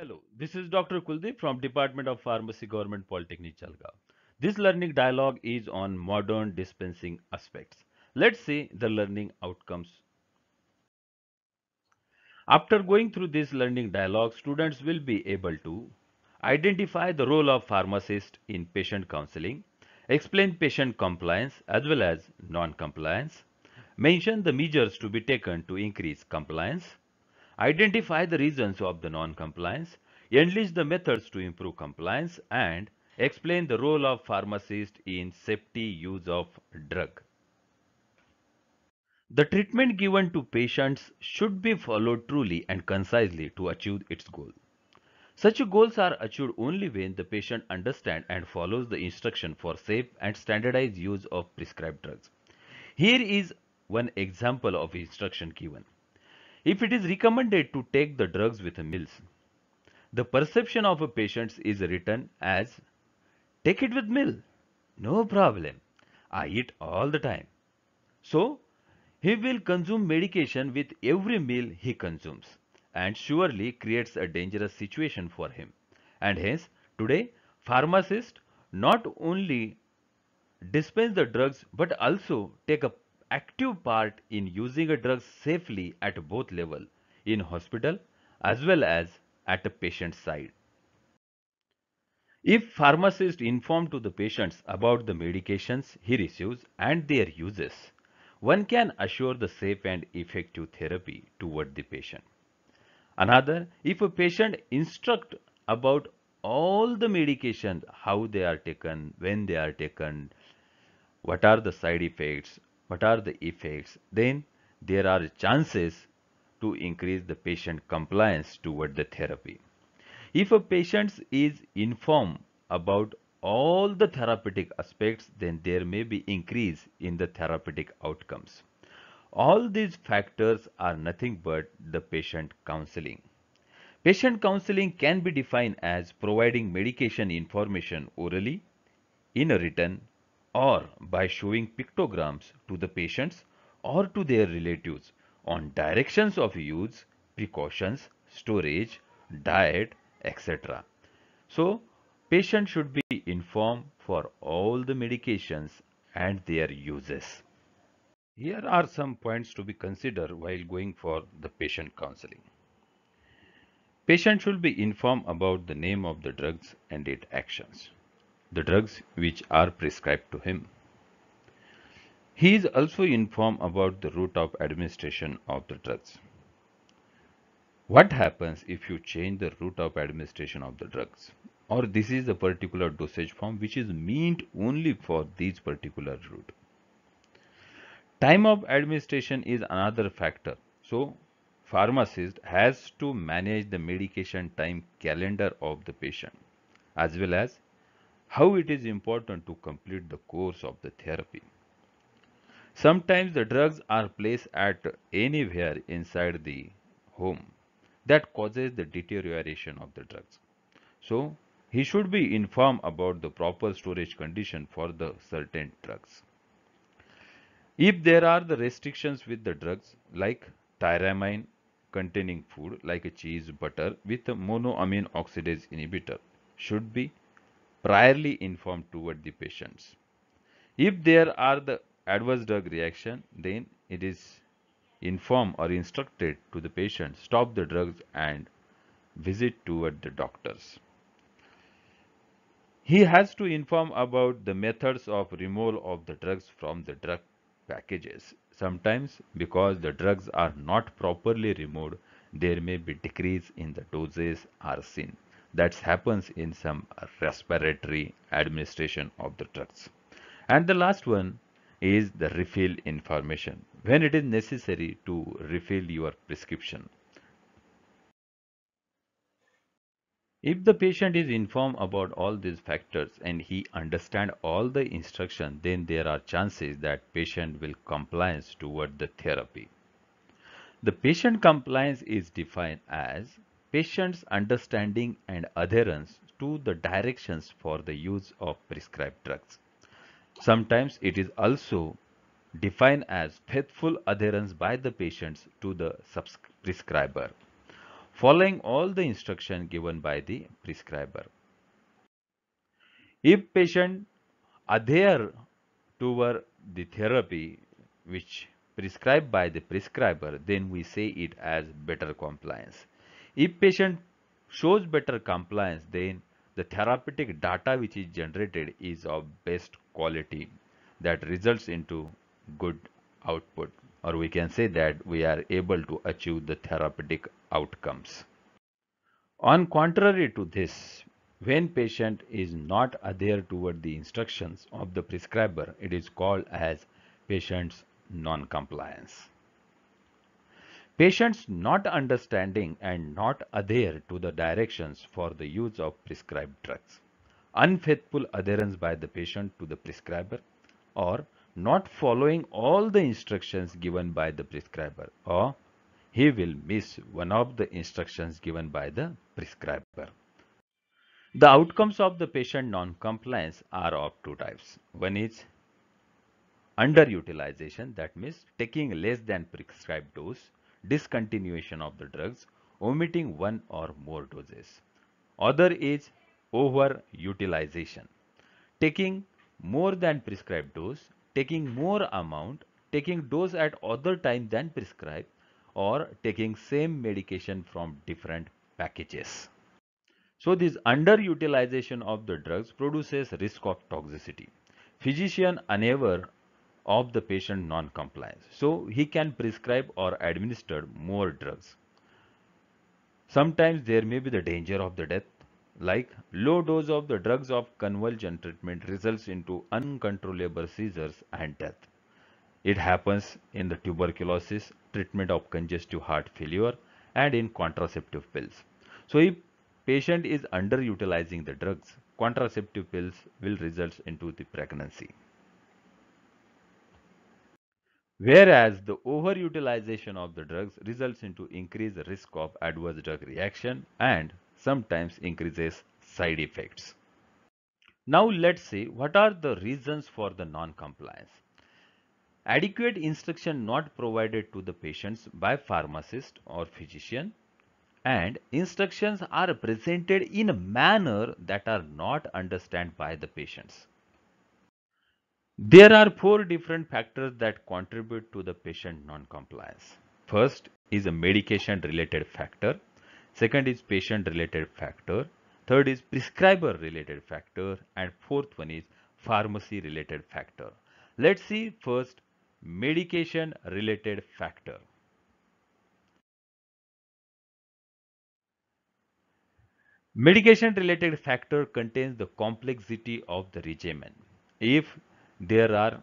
Hello, this is Dr. Kuldeep from Department of Pharmacy Government Polytechnic Chalga. This learning dialogue is on modern dispensing aspects. Let's see the learning outcomes. After going through this learning dialogue, students will be able to identify the role of pharmacist in patient counseling, explain patient compliance as well as non-compliance, mention the measures to be taken to increase compliance, identify the reasons of the non-compliance, enlist the methods to improve compliance, and explain the role of pharmacist in safety use of drug. The treatment given to patients should be followed truly and concisely to achieve its goal. Such goals are achieved only when the patient understands and follows the instruction for safe and standardized use of prescribed drugs. Here is one example of instruction given if it is recommended to take the drugs with meals. The perception of a patient is written as take it with meal. No problem. I eat all the time. So, he will consume medication with every meal he consumes and surely creates a dangerous situation for him. And hence, today, pharmacists not only dispense the drugs but also take a active part in using a drug safely at both level in hospital as well as at the patient side. If pharmacist inform to the patients about the medications he receives and their uses, one can assure the safe and effective therapy toward the patient. Another, if a patient instruct about all the medications, how they are taken, when they are taken, what are the side effects, what are the effects, then there are chances to increase the patient compliance toward the therapy. If a patient is informed about all the therapeutic aspects, then there may be increase in the therapeutic outcomes. All these factors are nothing but the patient counseling. Patient counseling can be defined as providing medication information orally, in a written or by showing pictograms to the patients or to their relatives on directions of use, precautions, storage, diet, etc. So, patient should be informed for all the medications and their uses. Here are some points to be considered while going for the patient counseling. Patient should be informed about the name of the drugs and its actions the drugs which are prescribed to him. He is also informed about the route of administration of the drugs. What happens if you change the route of administration of the drugs? Or this is a particular dosage form which is meant only for this particular route. Time of administration is another factor. So pharmacist has to manage the medication time calendar of the patient as well as how it is important to complete the course of the therapy. Sometimes the drugs are placed at anywhere inside the home that causes the deterioration of the drugs. So he should be informed about the proper storage condition for the certain drugs. If there are the restrictions with the drugs like tyramine containing food like cheese butter with a monoamine oxidase inhibitor should be priorly informed toward the patients. If there are the adverse drug reaction, then it is informed or instructed to the patient, stop the drugs and visit toward the doctors. He has to inform about the methods of removal of the drugs from the drug packages. Sometimes because the drugs are not properly removed, there may be decrease in the doses are seen that happens in some respiratory administration of the drugs. And the last one is the refill information when it is necessary to refill your prescription. If the patient is informed about all these factors and he understand all the instruction, then there are chances that patient will compliance toward the therapy. The patient compliance is defined as patient's understanding and adherence to the directions for the use of prescribed drugs. Sometimes it is also defined as faithful adherence by the patients to the prescriber, following all the instruction given by the prescriber. If patient adhere toward the therapy which prescribed by the prescriber, then we say it as better compliance. If patient shows better compliance, then the therapeutic data which is generated is of best quality that results into good output or we can say that we are able to achieve the therapeutic outcomes. On contrary to this, when patient is not adhere toward the instructions of the prescriber, it is called as patient's non-compliance. Patients not understanding and not adhere to the directions for the use of prescribed drugs. Unfaithful adherence by the patient to the prescriber or not following all the instructions given by the prescriber or he will miss one of the instructions given by the prescriber. The outcomes of the patient non-compliance are of two types. One is underutilization that means taking less than prescribed dose discontinuation of the drugs, omitting one or more doses. Other is overutilization. Taking more than prescribed dose, taking more amount, taking dose at other time than prescribed or taking same medication from different packages. So this underutilization of the drugs produces risk of toxicity. Physician unaware of the patient non-compliance. So he can prescribe or administer more drugs. Sometimes there may be the danger of the death like low dose of the drugs of convulsion treatment results into uncontrollable seizures and death. It happens in the tuberculosis, treatment of congestive heart failure and in contraceptive pills. So if patient is underutilizing the drugs, contraceptive pills will result into the pregnancy. Whereas the overutilization of the drugs results into increased risk of adverse drug reaction and sometimes increases side effects. Now let's see what are the reasons for the non-compliance. Adequate instruction not provided to the patients by pharmacist or physician and instructions are presented in a manner that are not understood by the patients. There are four different factors that contribute to the patient non-compliance. First is a medication related factor. Second is patient related factor. Third is prescriber related factor. And fourth one is pharmacy related factor. Let's see first medication related factor. Medication related factor contains the complexity of the regimen. If there are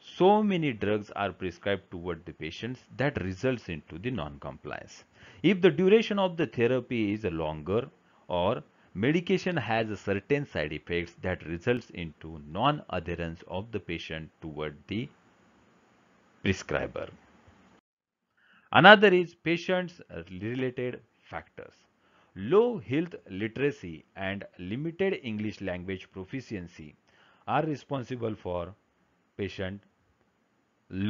so many drugs are prescribed toward the patients that results into the non-compliance. If the duration of the therapy is longer or medication has certain side effects that results into non-adherence of the patient toward the prescriber. Another is patients related factors. Low health literacy and limited English language proficiency are responsible for patient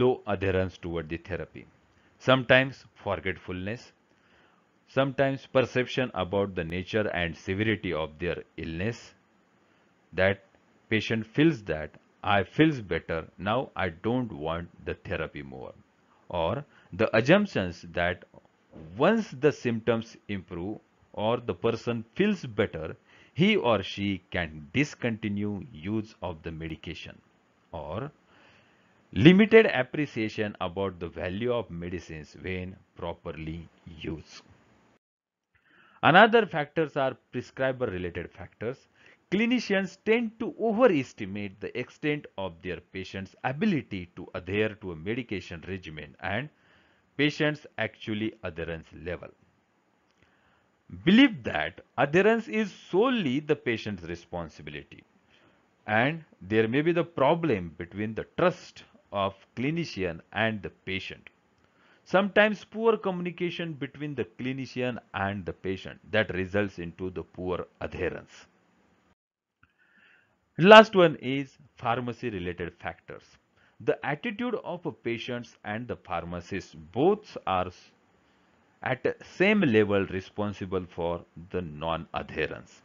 low adherence toward the therapy. Sometimes forgetfulness, sometimes perception about the nature and severity of their illness that patient feels that I feels better now I don't want the therapy more or the assumptions that once the symptoms improve or the person feels better he or she can discontinue use of the medication or limited appreciation about the value of medicines when properly used. Another factors are prescriber related factors. Clinicians tend to overestimate the extent of their patient's ability to adhere to a medication regimen and patient's actually adherence level believe that adherence is solely the patient's responsibility and there may be the problem between the trust of clinician and the patient. Sometimes poor communication between the clinician and the patient that results into the poor adherence. Last one is pharmacy related factors. The attitude of patients and the pharmacists both are at same level responsible for the non-adherence.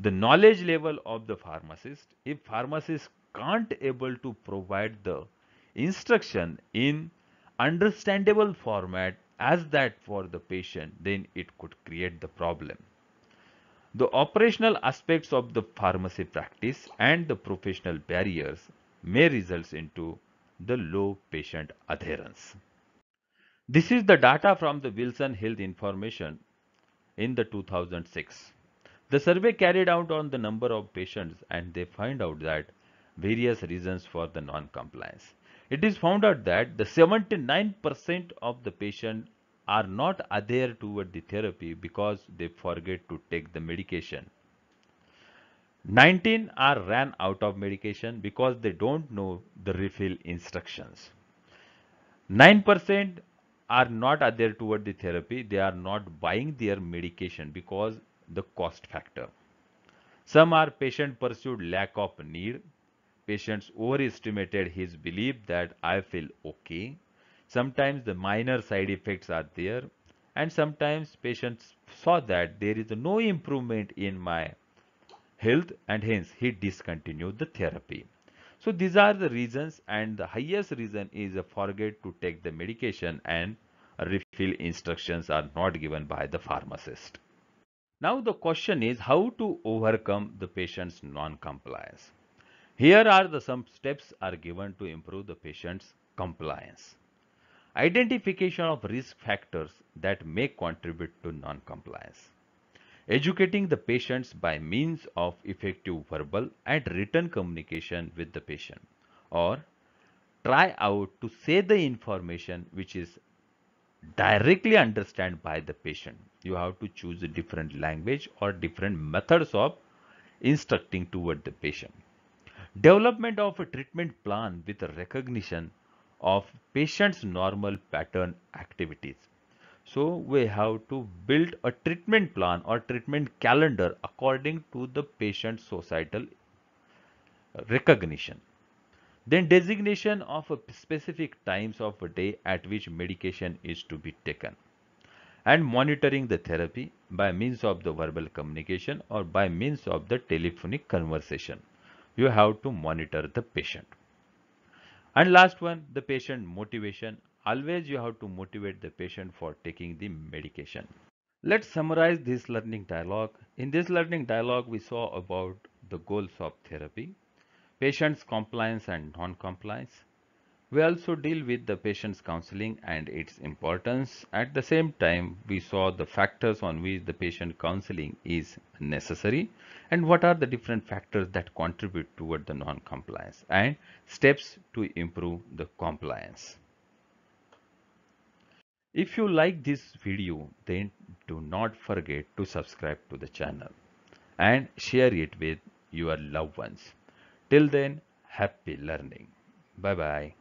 The knowledge level of the pharmacist, if pharmacist can't able to provide the instruction in understandable format as that for the patient, then it could create the problem. The operational aspects of the pharmacy practice and the professional barriers may result into the low patient adherence. This is the data from the Wilson Health Information in the 2006. The survey carried out on the number of patients and they find out that various reasons for the non-compliance. It is found out that the 79% of the patient are not adhere toward the therapy because they forget to take the medication. 19 are ran out of medication because they don't know the refill instructions. 9% are not adhere toward the therapy they are not buying their medication because the cost factor some are patient pursued lack of need patients overestimated his belief that i feel okay sometimes the minor side effects are there and sometimes patients saw that there is no improvement in my health and hence he discontinued the therapy so these are the reasons and the highest reason is a forget to take the medication and refill instructions are not given by the pharmacist. Now the question is how to overcome the patient's non-compliance. Here are the some steps are given to improve the patient's compliance. Identification of risk factors that may contribute to non-compliance educating the patients by means of effective verbal and written communication with the patient or try out to say the information which is directly understood by the patient. You have to choose a different language or different methods of instructing toward the patient. Development of a treatment plan with recognition of patient's normal pattern activities. So we have to build a treatment plan or treatment calendar according to the patient's societal recognition. Then designation of specific times of day at which medication is to be taken and monitoring the therapy by means of the verbal communication or by means of the telephonic conversation. You have to monitor the patient. And last one, the patient motivation always you have to motivate the patient for taking the medication. Let's summarize this learning dialogue. In this learning dialogue, we saw about the goals of therapy, patient's compliance and non-compliance. We also deal with the patient's counseling and its importance. At the same time, we saw the factors on which the patient counseling is necessary and what are the different factors that contribute toward the non-compliance and steps to improve the compliance. If you like this video then do not forget to subscribe to the channel and share it with your loved ones. Till then happy learning. Bye bye.